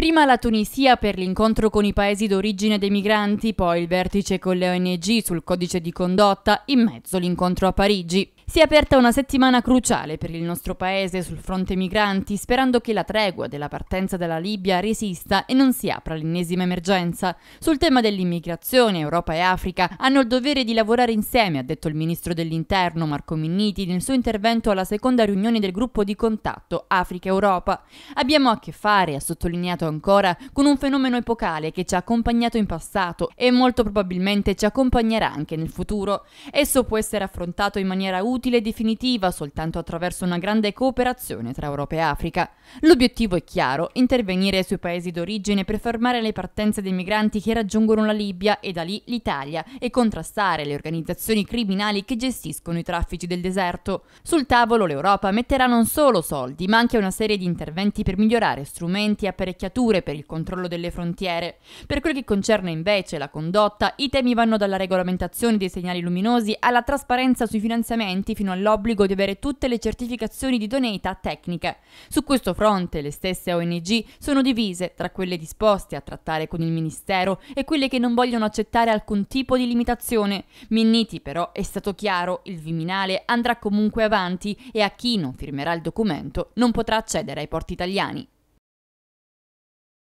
Prima la Tunisia per l'incontro con i paesi d'origine dei migranti, poi il vertice con le ONG sul codice di condotta, in mezzo l'incontro a Parigi. Si è aperta una settimana cruciale per il nostro paese sul fronte migranti, sperando che la tregua della partenza dalla Libia resista e non si apra l'ennesima emergenza. Sul tema dell'immigrazione, Europa e Africa hanno il dovere di lavorare insieme, ha detto il ministro dell'Interno Marco Minniti nel suo intervento alla seconda riunione del gruppo di contatto Africa-Europa. Abbiamo a che fare, ha sottolineato ancora, con un fenomeno epocale che ci ha accompagnato in passato e molto probabilmente ci accompagnerà anche nel futuro. Esso può essere affrontato in maniera utile utile e definitiva soltanto attraverso una grande cooperazione tra Europa e Africa. L'obiettivo è chiaro, intervenire sui paesi d'origine per fermare le partenze dei migranti che raggiungono la Libia e da lì l'Italia e contrastare le organizzazioni criminali che gestiscono i traffici del deserto. Sul tavolo l'Europa metterà non solo soldi, ma anche una serie di interventi per migliorare strumenti e apparecchiature per il controllo delle frontiere. Per quel che concerne invece la condotta, i temi vanno dalla regolamentazione dei segnali luminosi alla trasparenza sui finanziamenti docenti fino all'obbligo di avere tutte le certificazioni di idoneità tecniche. Su questo fronte le stesse ONG sono divise tra quelle disposte a trattare con il Ministero e quelle che non vogliono accettare alcun tipo di limitazione. Minniti però è stato chiaro, il Viminale andrà comunque avanti e a chi non firmerà il documento non potrà accedere ai porti italiani.